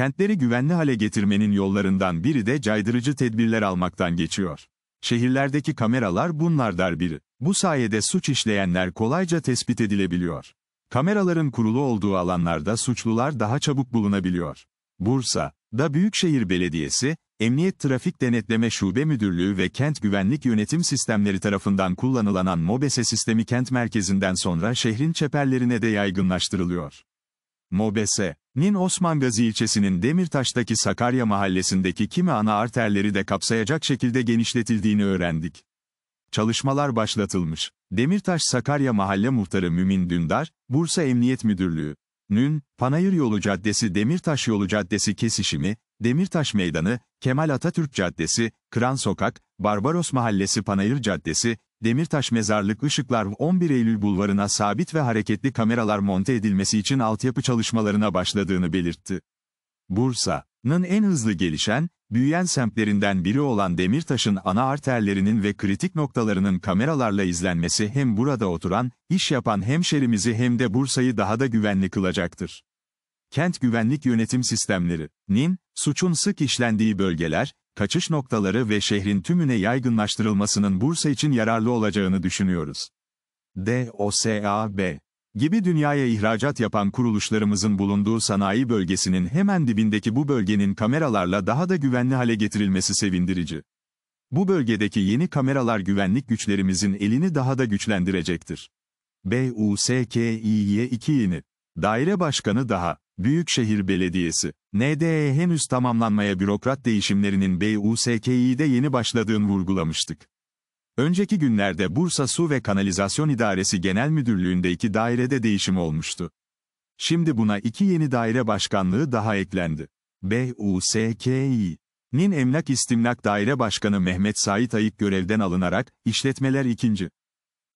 Kentleri güvenli hale getirmenin yollarından biri de caydırıcı tedbirler almaktan geçiyor. Şehirlerdeki kameralar bunlardan biri. Bu sayede suç işleyenler kolayca tespit edilebiliyor. Kameraların kurulu olduğu alanlarda suçlular daha çabuk bulunabiliyor. Bursa, da Büyükşehir Belediyesi, Emniyet Trafik Denetleme Şube Müdürlüğü ve Kent Güvenlik Yönetim Sistemleri tarafından kullanılan MOBESE sistemi kent merkezinden sonra şehrin çeperlerine de yaygınlaştırılıyor. MOBESE, Nin Osman Gazi ilçesinin Demirtaş'taki Sakarya mahallesindeki kimi ana arterleri de kapsayacak şekilde genişletildiğini öğrendik. Çalışmalar başlatılmış. Demirtaş Sakarya Mahalle Muhtarı Mümin Dündar, Bursa Emniyet Müdürlüğü, Nün, Panayır Yolu Caddesi Demirtaş Yolu Caddesi kesişimi, Demirtaş Meydanı, Kemal Atatürk Caddesi, Kran Sokak, Barbaros Mahallesi Panayır Caddesi, Demirtaş Mezarlık Işıklar 11 Eylül Bulvarı'na sabit ve hareketli kameralar monte edilmesi için altyapı çalışmalarına başladığını belirtti. Bursa'nın en hızlı gelişen, büyüyen semtlerinden biri olan Demirtaş'ın ana arterlerinin ve kritik noktalarının kameralarla izlenmesi hem burada oturan, iş yapan hemşerimizi hem de Bursa'yı daha da güvenli kılacaktır. Kent güvenlik yönetim sistemleri, NİM, suçun sık işlendiği bölgeler, kaçış noktaları ve şehrin tümüne yaygınlaştırılmasının Bursa için yararlı olacağını düşünüyoruz. DOSAB gibi dünyaya ihracat yapan kuruluşlarımızın bulunduğu sanayi bölgesinin hemen dibindeki bu bölgenin kameralarla daha da güvenli hale getirilmesi sevindirici. Bu bölgedeki yeni kameralar güvenlik güçlerimizin elini daha da güçlendirecektir. BUSKİY 2 yeni. Daire Başkanı daha. Büyükşehir Belediyesi, NDE henüz tamamlanmaya bürokrat değişimlerinin BUSKİ'de yeni başladığını vurgulamıştık. Önceki günlerde Bursa Su ve Kanalizasyon İdaresi Genel Müdürlüğü'nde iki dairede değişim olmuştu. Şimdi buna iki yeni daire başkanlığı daha eklendi. BUSKİ Nin Emlak İstimlak Daire Başkanı Mehmet Sait Ayık görevden alınarak, işletmeler ikinci.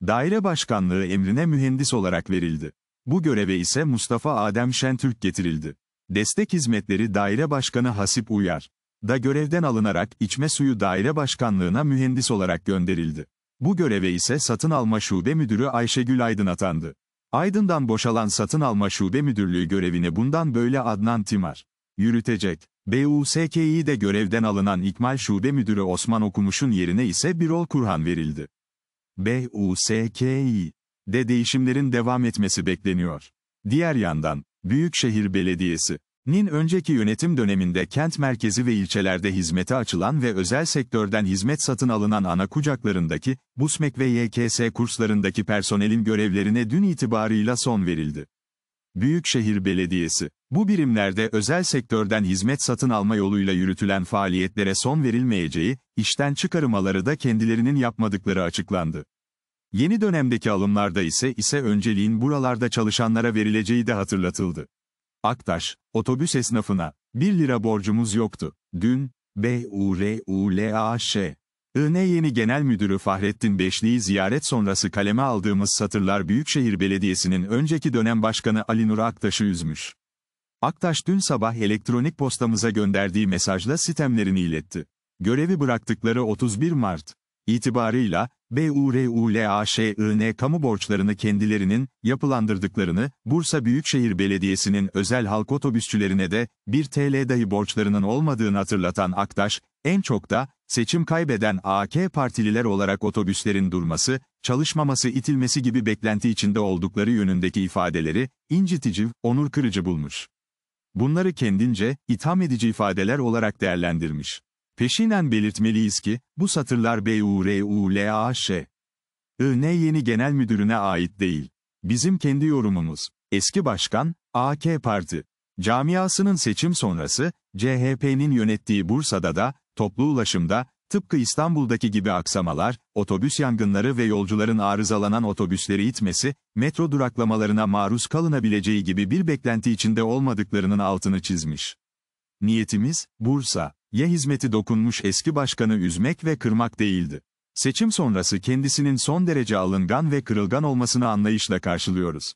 Daire başkanlığı emrine mühendis olarak verildi. Bu göreve ise Mustafa Adem Şentürk getirildi. Destek Hizmetleri Daire Başkanı Hasip Uyar da görevden alınarak içme Suyu Daire Başkanlığına mühendis olarak gönderildi. Bu göreve ise Satın Alma Şube Müdürü Ayşegül Aydın atandı. Aydın'dan boşalan Satın Alma Şube Müdürlüğü görevini bundan böyle Adnan Timar yürütecek. BUSKİ de görevden alınan İkmal Şube Müdürü Osman Okumuş'un yerine ise Birol Kurhan verildi. BUSKİ de değişimlerin devam etmesi bekleniyor. Diğer yandan, Büyükşehir Belediyesi, Nin önceki yönetim döneminde kent merkezi ve ilçelerde hizmete açılan ve özel sektörden hizmet satın alınan ana kucaklarındaki, BUSMEK ve YKS kurslarındaki personelin görevlerine dün itibarıyla son verildi. Büyükşehir Belediyesi, bu birimlerde özel sektörden hizmet satın alma yoluyla yürütülen faaliyetlere son verilmeyeceği, işten çıkarmaları da kendilerinin yapmadıkları açıklandı. Yeni dönemdeki alımlarda ise ise önceliğin buralarda çalışanlara verileceği de hatırlatıldı. Aktaş, otobüs esnafına, 1 lira borcumuz yoktu. Dün, BURULAŞ, IN e yeni genel müdürü Fahrettin Beşli'yi ziyaret sonrası kaleme aldığımız satırlar Büyükşehir Belediyesi'nin önceki dönem başkanı Ali Nur Aktaş'ı üzmüş. Aktaş dün sabah elektronik postamıza gönderdiği mesajla sitemlerini iletti. Görevi bıraktıkları 31 Mart itibarıyla BURULAŞIN kamu borçlarını kendilerinin yapılandırdıklarını, Bursa Büyükşehir Belediyesi'nin özel halk otobüsçülerine de 1 TL dahi borçlarının olmadığını hatırlatan Aktaş, en çok da seçim kaybeden AK partililer olarak otobüslerin durması, çalışmaması itilmesi gibi beklenti içinde oldukları yönündeki ifadeleri incitici, onur kırıcı bulmuş. Bunları kendince itham edici ifadeler olarak değerlendirmiş. Peşinen belirtmeliyiz ki, bu satırlar B U U R L A BURULAŞ. IN yeni genel müdürüne ait değil. Bizim kendi yorumumuz. Eski başkan, AK Parti. Camiasının seçim sonrası, CHP'nin yönettiği Bursa'da da, toplu ulaşımda, tıpkı İstanbul'daki gibi aksamalar, otobüs yangınları ve yolcuların arızalanan otobüsleri itmesi, metro duraklamalarına maruz kalınabileceği gibi bir beklenti içinde olmadıklarının altını çizmiş. Niyetimiz, Bursa ye hizmeti dokunmuş eski başkanı üzmek ve kırmak değildi. Seçim sonrası kendisinin son derece alıngan ve kırılgan olmasını anlayışla karşılıyoruz.